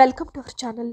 welcome to our channel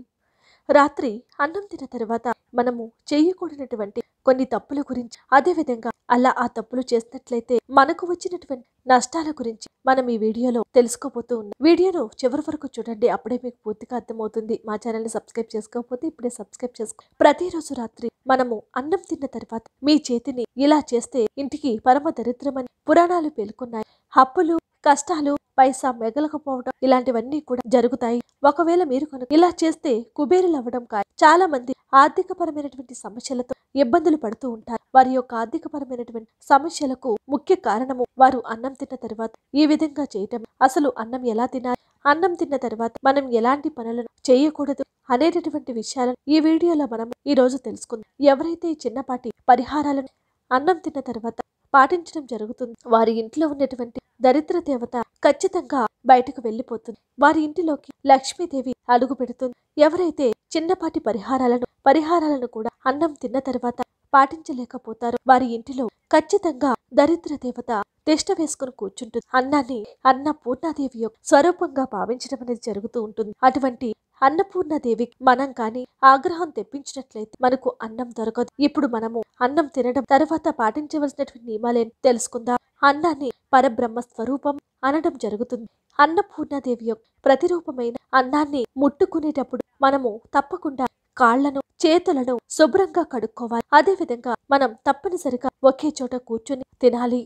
రాత్రి అన్నం తిన్న తర్వాత మనము చేయకూడనటువంటి కొన్ని తప్పుల గురించి అదేవిధంగా అలా ఆ తప్పులు చేసినట్లయితే మనకు వచ్చినటువంటి నష్టాల గురించి మనం ఈ వీడియోలో తెలుసుకోబోతూ ఉన్నాం వీడియోను చివరి వరకు చూడండి అప్పుడే మీకు పూర్తిగా అర్థమవుతుంది మా ఛానల్ని సబ్స్క్రైబ్ చేసుకోకపోతే ఇప్పుడే సబ్స్క్రైబ్ చేసుకో ప్రతిరోజు రాత్రి మనము అన్నం తిన్న తర్వాత మీ చేతిని ఇలా చేస్తే ఇంటికి పరమ దరిద్రమని పురాణాలు పేర్కొన్నాయి హప్పులు కష్టాలు పైసా మెగలకపోవడం ఇలాంటివన్నీ కూడా జరుగుతాయి ఒకవేళ మీరు కనుక ఇలా చేస్తే కుబేరులు అవ్వడం కాదు చాలా మంది ఆర్థిక పరమైనటువంటి సమస్యలతో ఇబ్బందులు పడుతూ ఉంటారు వారి యొక్క ఆర్థిక పరమైనటువంటి సమస్యలకు ముఖ్య కారణము వారు అన్నం తిన్న తర్వాత ఈ విధంగా చేయటం అసలు అన్నం ఎలా తినాలి అన్నం తిన్న తర్వాత మనం ఎలాంటి పనులను చేయకూడదు అనేటటువంటి విషయాలను ఈ వీడియోలో మనం ఈ రోజు తెలుసుకుందాం ఎవరైతే చిన్నపాటి పరిహారాలను అన్నం తిన్న తర్వాత పాటించడం జరుగుతుంది వారి ఇంట్లో ఉన్నటువంటి దరిద్ర దేవత ఖచ్చితంగా బయటకు వెళ్లిపోతుంది వారి ఇంటిలోకి లక్ష్మీదేవి అడుగు పెడుతుంది ఎవరైతే చిన్నపాటి పరిహారాలను పరిహారాలను కూడా అన్నం తిన్న తర్వాత పాటించలేకపోతారో వారి ఇంటిలో ఖచ్చితంగా దరిద్ర దేవత తిష్ట వేసుకుని కూర్చుంటుంది అన్నాన్ని అన్న పూర్ణాదేవి యొక్క స్వరూపంగా భావించడం అనేది జరుగుతూ ఉంటుంది అటువంటి అన్నపూర్ణదేవికి మనం కానీ ఆగ్రహం తెప్పించినట్లయితే మనకు అన్నం దొరకదు ఇప్పుడు మనము అన్నం తినడం తర్వాత పాటించవలసినటువంటి నియమాలేని తెలుసుకుందాం అన్నాన్ని పరబ్రహ్మ స్వరూపం అనడం జరుగుతుంది అన్నపూర్ణాదేవి యొక్క ప్రతిరూపమైన అన్నాన్ని ముట్టుకునేటప్పుడు మనము తప్పకుండా కాళ్లను చేతులను శుభ్రంగా కడుక్కోవాలి అదే విధంగా మనం తప్పనిసరిగా ఒకే చోట కూర్చొని తినాలి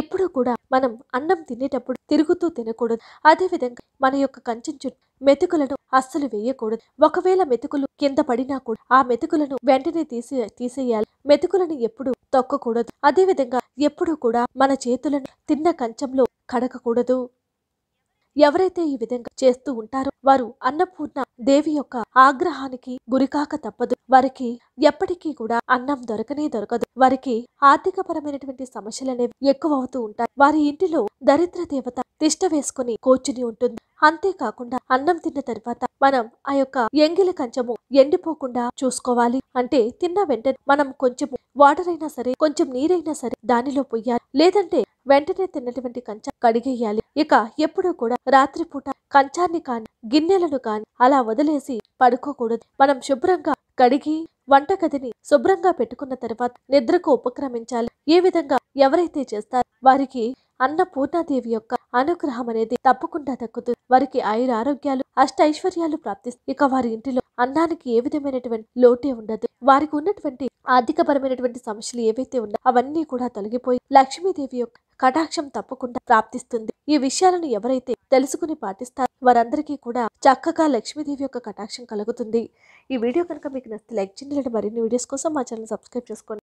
ఎప్పుడూ కూడా మనం అన్నం తినేటప్పుడు తిరుగుతూ తినకూడదు అదే విధంగా మన యొక్క కంచెం చుట్టూ మెతుకులను అస్సలు వేయకూడదు ఒకవేళ మెతుకులు కింద పడినా కూడా ఆ మెతుకులను వెంటనే తీసి తీసేయాలి మెతుకులను ఎప్పుడు తొక్కకూడదు అదేవిధంగా ఎప్పుడూ కూడా మన చేతులను తిన్న కంచంలో కడగకూడదు ఎవరైతే ఈ విధంగా చేస్తూ ఉంటారో వారు అన్నపూర్ణ దేవి యొక్క ఆగ్రహానికి గురికాక తప్పదు వారికి ఎప్పటికీ కూడా అన్నం దొరకనే దొరకదు వారికి ఆర్థిక పరమైనటువంటి సమస్యలు అనేవి ఎక్కువ అవుతూ ఉంటాయి వారి ఇంటిలో దరిద్ర దేవత తిష్ట వేసుకుని కూర్చుని ఉంటుంది అంతేకాకుండా అన్నం తిన్న తర్వాత మనం ఆ యొక్క ఎంగిలి కంచము ఎండిపోకుండా చూసుకోవాలి అంటే తిన్న వెంటనే మనం కొంచెం వాటర్ అయినా సరే కొంచెం నీరైనా సరే దానిలో పొయ్యాలి లేదంటే వెంటనే తిన్నటువంటి కంచం కడిగేయాలి ఇక ఎప్పుడూ కూడా రాత్రిపూట కంచాన్ని కాని గిన్నెలను కాని అలా వదిలేసి పడుకోకూడదు మనం శుభ్రంగా కడిగి వంటగదిని శుభ్రంగా పెట్టుకున్న తర్వాత నిద్రకు ఉపక్రమించాలి ఏ విధంగా ఎవరైతే చేస్తారో వారికి అన్న పూర్ణాదేవి యొక్క అనుగ్రహం అనేది తప్పకుండా దక్కుతుంది వారికి ఆయుర ఆరోగ్యాలు అష్ట ఐశ్వర్యాలు ప్రాప్తిస్తాయి ఇక వారి ఇంటిలో అన్నానికి ఏ విధమైనటువంటి లోటే ఉండదు వారికి ఉన్నటువంటి ఆర్థికపరమైనటువంటి సమస్యలు ఏవైతే ఉన్నా అవన్నీ కూడా తొలగిపోయి లక్ష్మీదేవి యొక్క కటాక్షం తప్పకుండా ప్రాప్తిస్తుంది ఈ విషయాలను ఎవరైతే తెలుసుకుని పాటిస్తారో వారందరికీ కూడా చక్కగా లక్ష్మీదేవి యొక్క కటాక్షం కలుగుతుంది ఈ వీడియో కనుక మీకు నచ్చితే లైక్ చేయండి మరిన్ని వీడియోస్ కోసం మా ఛానల్ సబ్స్క్రైబ్ చేసుకోండి